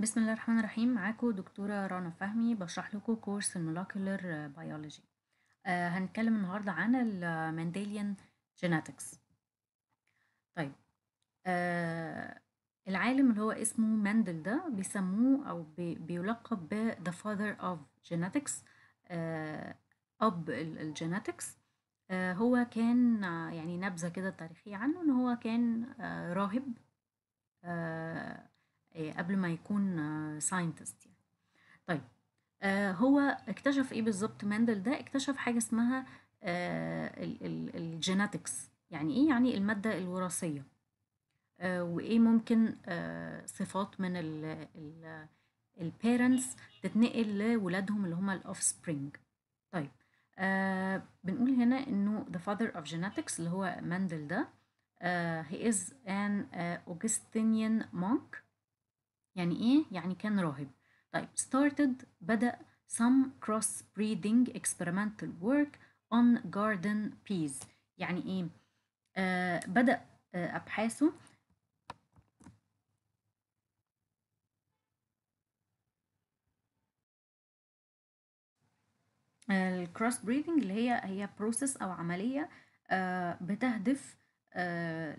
بسم الله الرحمن الرحيم معاكم دكتورة رنا فهمي بشرح لكم كورس المولاكولر آه، بيولوجي هنتكلم النهاردة عن المنديليان جيناتكس طيب آه، العالم اللي هو اسمه مندل ده بيسموه أو بيلقب ب the father of genetics أب آه، الجيناتكس هو كان يعني نبذة كده تاريخية عنه إن هو كان راهب آه، قبل ما يكون ساينتست آه، يعني طيب آه، هو اكتشف ايه بالظبط مندل ده اكتشف حاجه اسمها الجيناتكس يعني ايه يعني الماده الوراثيه وايه ممكن صفات من البيرنتس تتنقل لولادهم اللي هم الاوف سبرينج طيب آه بنقول هنا انه the father of genetics اللي هو مندل ده آه he is an uh, Augustinian monk يعني إيه؟ يعني كان راهب طيب started بدأ some cross-breeding experimental work on garden peas يعني إيه؟ آه بدأ آه أبحاثه الكروس بريدنج اللي هي هي بروسيس او عمليه آه، بتهدف آه،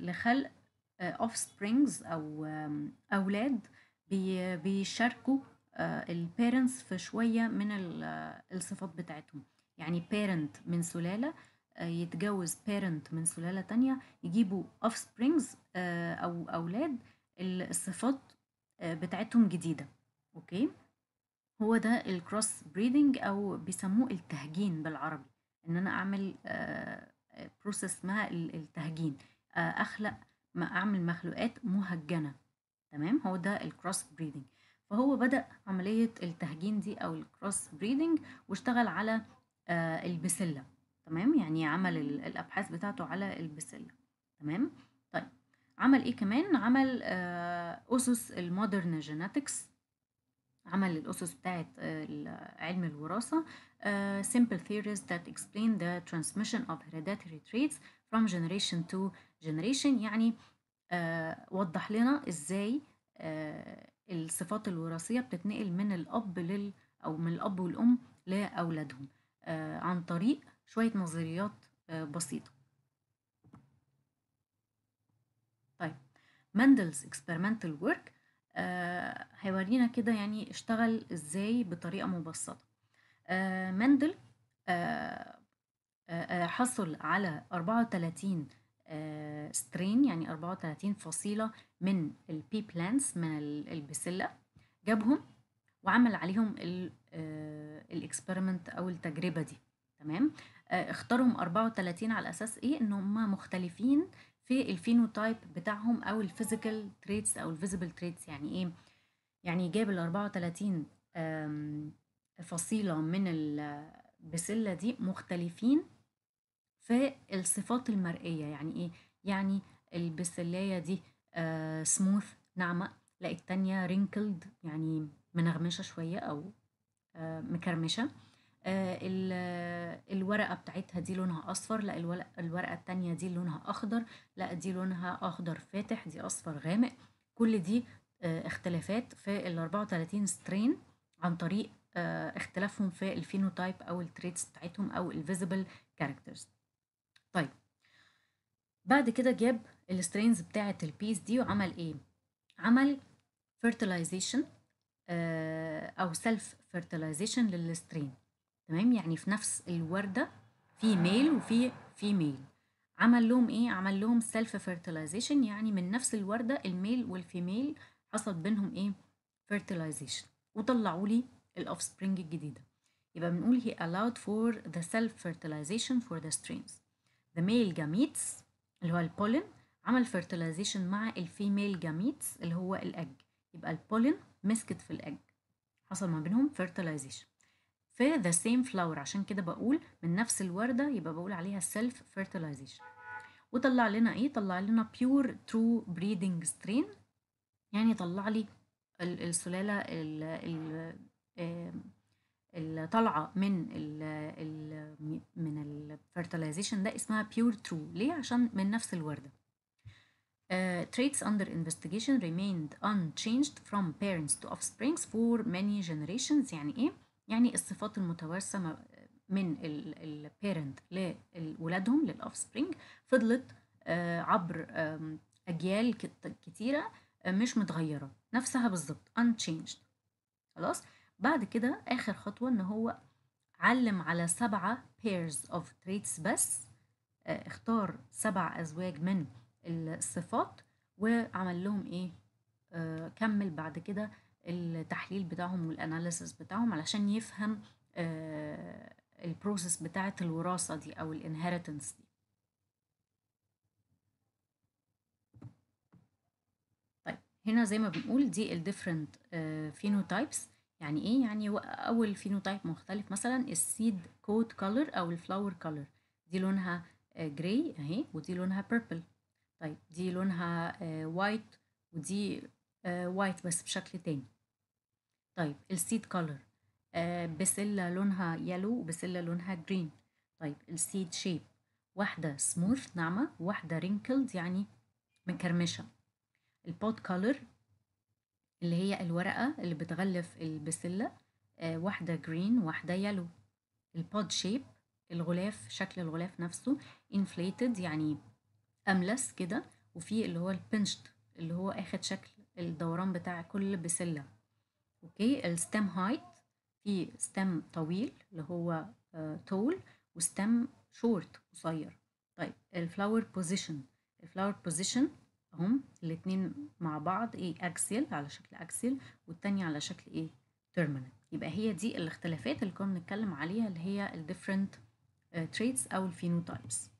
لخلق اوف آه، سبرينجز او اولاد بيشاركوا آه، البيرنتس في شويه من آه، الصفات بتاعتهم يعني بيرنت من سلاله يتجوز بيرنت من سلاله تانية يجيبوا اوف سبرينجز او اولاد الصفات بتاعتهم جديده اوكي هو ده الكروس بريدنج او بيسموه التهجين بالعربي ان انا اعمل بروسيس اسمها التهجين اخلق ما اعمل مخلوقات مهجنه تمام هو ده الكروس بريدنج فهو بدا عمليه التهجين دي او الكروس بريدنج واشتغل على آه البسله تمام يعني عمل الابحاث بتاعته على البسله تمام طيب عمل ايه كمان عمل آه اسس المودرن جيناتكس عمل الأسس بتاعة آه، علم الوراثة آه، simple theories that explain the transmission of hereditary traits from generation to generation يعني آه، وضح لنا إزاي الصفات الوراثية بتتنقل من الأب لل أو من الأب والأم لأولادهم عن طريق شوية نظريات بسيطة طيب مندلز experimental work آه، هيورينا كده يعني اشتغل ازاي بطريقة مبسطة آه، مندل آه، حصل على 34 سترين يعني 34 فصيلة من البي بلانتس من البسلة جابهم وعمل عليهم الاكسبيرمنت او التجربة دي تمام اختارهم 34 على اساس ايه ان هم مختلفين في الفينوتايب بتاعهم او الفيزيكال تريتس او الفيزيبل تريتس يعني ايه يعني جاب ال 34 فصيله من البسله دي مختلفين في الصفات المرئيه يعني ايه يعني البسلايه دي سموث آه، ناعمه لا التانية رينكلد يعني منغمشه شويه او آه، مكرمشه آه، الورقة بتاعتها دي لونها أصفر لا الورقة التانية دي لونها أخضر لا دي لونها أخضر فاتح دي أصفر غامق كل دي آه، اختلافات في ال 34 سترين عن طريق آه، اختلافهم في الفينوتايب أو التريتس بتاعتهم أو الفيزيبل كاركترز طيب بعد كده جاب السترينز بتاعة البيس دي وعمل ايه؟ عمل fertilization أو self fertilization للسترين تمام يعني في نفس الورده في ميل وفي فيميل عمل لهم ايه عمل لهم سيلف فيرتيلايزيشن يعني من نفس الورده الميل والفيميل حصل بينهم ايه فيرتيلايزيشن وطلعوا لي الاوف سبرينج الجديده يبقى بنقول هي allowed for the self fertilization for the strains the male gametes اللي هو البولين عمل fertilization مع الفيميل gametes اللي هو الاج يبقى البولين مسكت في الاج حصل ما بينهم fertilization في the same flower عشان كده بقول من نفس الوردة يبقى بقول عليها self fertilization وطلع لنا ايه طلع لنا pure true breeding strain يعني طلع لي السلالة الطالعة من ال من الفرتلايزيشن ده اسمها pure true ليه عشان من نفس الوردة Uh, traits under investigation remained unchanged from parents to offsprings for many generations يعني ايه يعني الصفات المتوارثة من البيرنت لولادهم للأوف سبرينج فضلت آه، عبر أجيال كتيرة آه، مش متغيرة نفسها بالظبط unchanged خلاص بعد كده آخر خطوة إن هو علم على سبعة pairs of traits بس آه، اختار سبع أزواج من الصفات وعمل لهم إيه كمل بعد كده التحليل بتاعهم والاناليسيس بتاعهم علشان يفهم آه، البروسيس بتاعه الوراثه دي او الانهيرتنس دي طيب هنا زي ما بنقول دي الديفرنت فينوتايبس آه، يعني ايه يعني اول فينوتايب مختلف مثلا السيد كوت كولر او الفلاور كولر دي لونها جراي آه، اهي ودي لونها بيربل طيب دي لونها وايت ودي وايت آه، بس بشكل تاني طيب السيد كولر آه، بسلة لونها يلو وبسلة لونها جرين طيب السيد شيب واحدة سموث ناعمة واحدة رينكلد يعني مكرمشة البوت كولر اللي هي الورقة اللي بتغلف البسلة آه، واحدة جرين واحدة يلو البود شيب الغلاف شكل الغلاف نفسه inflated يعني أملس كده وفي اللي هو البنشت اللي هو اخد شكل الدوران بتاع كل بسلة اوكي الستم هايت في ستم طويل اللي هو آه، طول وستم شورت قصير طيب الفلاور بوزيشن الفلاور بوزيشن اهم الاتنين مع بعض ايه اكسل على شكل اكسل والتانية على شكل ايه تيرمينال يبقى هي دي الاختلافات اللي كنا بنتكلم عليها اللي هي الديفرنت تريتس آه، او الفينوتايبس